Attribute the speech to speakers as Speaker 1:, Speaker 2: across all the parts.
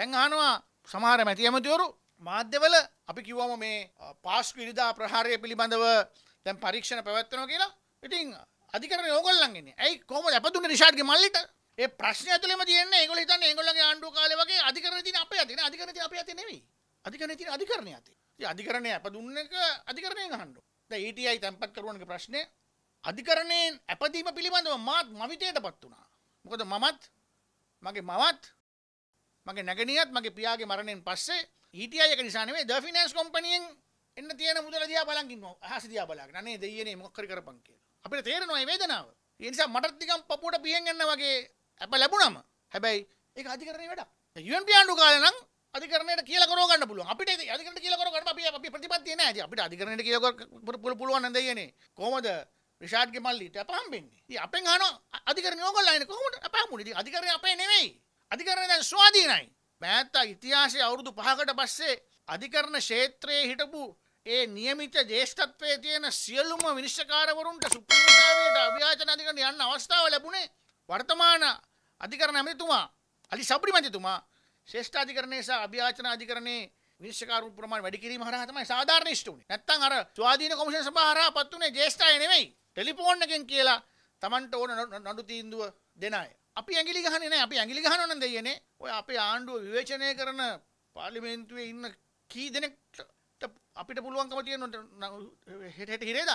Speaker 1: දැන් ආනවා සමහර මැති ඇමතිවරු මාධ්‍යවල අපි කිවම මේ පාස් විරිදා ප්‍රහාරය පිළිබඳව දැන් පරීක්ෂණ පැවැත්වනෝ කියලා ඉතින් අධිකර යෝගල්ලන්ගෙන ඇයි කොම ඇපතුන්න නිශාර්ග මල්ලිට ඒ ප්‍රශ්න ඇතුලම තියන්න ඒගොල තන් ඒගොල්ලගේ ආණ්ඩු කාල වගේ අධිකරන තින අප ඇතින අධිකරන අප ඇති නෙවී අධිකරන තින අධිකරණය ඇති අධිකරණය ඇපදුන්න එක අධිකරණය හණ්ඩු ඊටයි තැන්පත් කරුවනක ප්‍රශ්නය අධිකරණයෙන් ඇපදීම පිළිබඳව මාත් මවිතයට පත් වුණා මොකද මමත් මගේ මවත් මගේ නැගනියත් මගේ පියාගේ මරණයෙන් පස්සේ ඊටයි එක නිසා නෙමෙයි ද ෆිනෑන්ස් කම්පැනියෙන් එන්න තියෙන මුදල දිහා බලන් ඉන්නවා. අහස දිහා බලාගෙන. අනේ දෙයියනේ මොකක් කර කරපන් කියලා. අපිට තේරෙනවා මේ වේදනාව. ඒ නිසා මටත් නිකන් පපුවට පිහෙන් යන්න වගේ අප ලැබුණම. හැබැයි ඒක අධිකරණයේ වැඩක්. UNP ආණ්ඩු කාලේ නම් අධිකරණයට කියලා කරව ගන්න පුළුවන්. අපිට අධිකරණයට කියලා කරව ගන්න අපි අපි ප්‍රතිපත්තිය නැහැ. ඉතින් අපිට අධිකරණයට කියලා කර පුළුවන් නේද දෙයියනේ. කොහොමද රිෂාඩ්ගේ මල්ලිට අප හම්බෙන්නේ? ඉතින් අපෙන් අහනවා අධිකරණය ඕගොල්ලෝ අයිනේ කොහොමද අප හම්බුනේ? ඉතින් අධිකරණය අපේ නෙමෙයි. අධිකර අශ්වාදීනයි. මෑත්තා ඉතිහාසය අවුරුදු පහකට පස්සේ අධිකරණ ශේත්‍රයේ හිටපු ඒ නියමිත ජේෂ්ඨත්වයේ තියෙන සියලුම විනිශ්චකාරවරුන්ට සුප්‍රීමසාවයට අභ්‍යාචන අධිකරණ යන්න අවස්ථාව ලැබුණේ වර්තමාන අධිකරණ ඇමතිතුමා අලි සබ්‍රි මැතිතුමා ශ්‍රේෂ්ඨ අධිකරණයේ සහ අභ්‍යාචන අධිකරණයේ විනිශ්චකාරු ප්‍රමාණය වැඩි කිරීම හරහා තමයි සාධාරණ ඉෂ්ට උනේ. නැත්තම් අර ස්වාධීන කොමිෂන් සභාව හරහා පත් උනේ ජේෂ්ඨය නෙමෙයි. ටෙලිෆෝන් එකෙන් කියලා Tamanට ඕන නඩු තීන්දුව දෙන අය. අපි ඇගිලි ගහන නෑ අපි ඇගිලි ගහනන දෙයනේ ඔය අපේ ආණ්ඩුව විවේචනය කරන පාලිමේන්තුවේ ඉන්න කී දෙනෙක්ට අපිට පුළුවන්කම තියනට හෙට හිරේදන්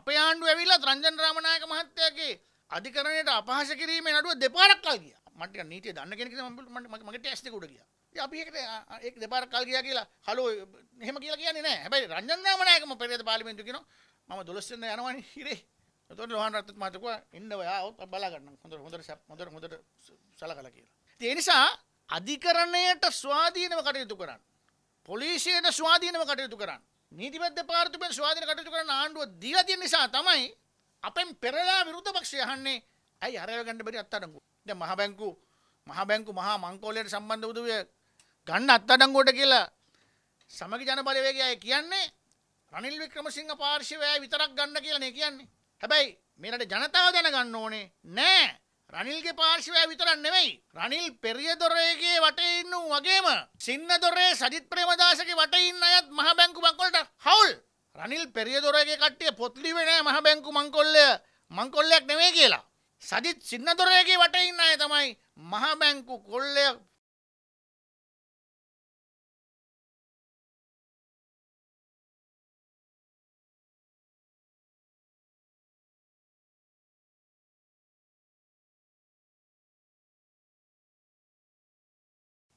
Speaker 1: අප ආණ්ඩුව ඇවිල්ලා රංජන් රාමණයක මහත්තයගේ අධිකරණයට අපහස කිරීම නඩුව දෙපාරක්ලා ගිය මට නීට දන්න කෙනෙ මට ඇස්තකුට කිය අපිට ඒ දෙපාර කල් කිය කියලා හලෝ හෙම කියලා කියන්නේ නෑ හැබයි රංජන් රාමණයකම පෙරේද පාලිමෙන්තු කියෙන ම දොලස්සන්න යනවන හිරේ එතකොට ලෝහන් රත්නත් මහත්තයා ඉන්න ඔයා આવොත් බලා ගන්න හොඳට හොඳට හොඳට හොඳට සලකලා කියලා. ඉතින් ඒ නිසා අධිකරණයට ස්වාධීනව කටයුතු කරන්න. පොලිසියට ස්වාධීනව කටයුතු කරන්න. නීතිපති දෙපාර්තමේන්තුවෙන් ස්වාධීනව කටයුතු කරන ආණ්ඩුව දීලා තියෙන නිසා තමයි අපෙන් පෙරලා විරුද්ධ පක්ෂය අහන්නේ ඇයි අරව ගන්න බැරි අත්අඩංගු. දැන් මහ බැංකු මහ බැංකු මහා මංකෝලයට සම්බන්ධ උදවිය ගන්න අත්අඩංගුවට කියලා සමගි ජනබලවේගය කියන්නේ රනිල් වික්‍රමසිංහ පාර්ශවය විතරක් ගන්න කියලා නේ කියන්නේ. හැබැයි මෙරට ජනතාව දැනගන්න ඕනේ නෑ රනිල්ගේ පාර්ශවය විතරන් නෙවෙයි. රනිල් පෙරිය දොරේගේ වටඉන්නු වගේම සින්න දොරේ සජිත් ප්‍රේමදාසගේ වටඉන්න අයත් මහ බැංකු මංකොල්ට හවුල් රනිල් පෙරිය දොරගේ කට්ටිය පොත්ලිවෙනෑ මහ බැංකු මංකොල්ලය මංකොල්ලයක් නෙවේ කියලා. සජිත් සින්න දොරේගේ වටඉන්න අය තමයි මහ බැංකු කොල්ලයක්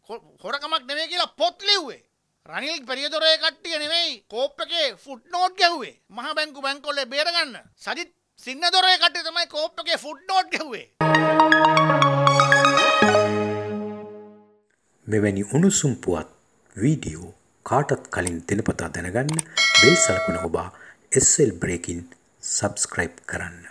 Speaker 1: හොරකමක් නෙවේ කියලා පොත් ලිව්වේ. රනිල් පෙරියදොරේ කට්ටිය නෙවෙයි කෝප් එකේ ෆුට් නෝට් ගැහුවේ මහ බැංකු බැංකොල්ලේ බේරගන්න සජිත් සින්නදොරේ කට්ටිය තමයි කෝප් එකේ ෆුට් නෝට් ගැහුවේ. මෙවැනි උණුසුම් පුවත් වීඩියෝ කාටත් කලින් දෙනපතා දැනගන්න බෙල් සලකුණ ඔබා SL බ්‍රේකින් සබස්ක්‍රයිබ් කරන්න.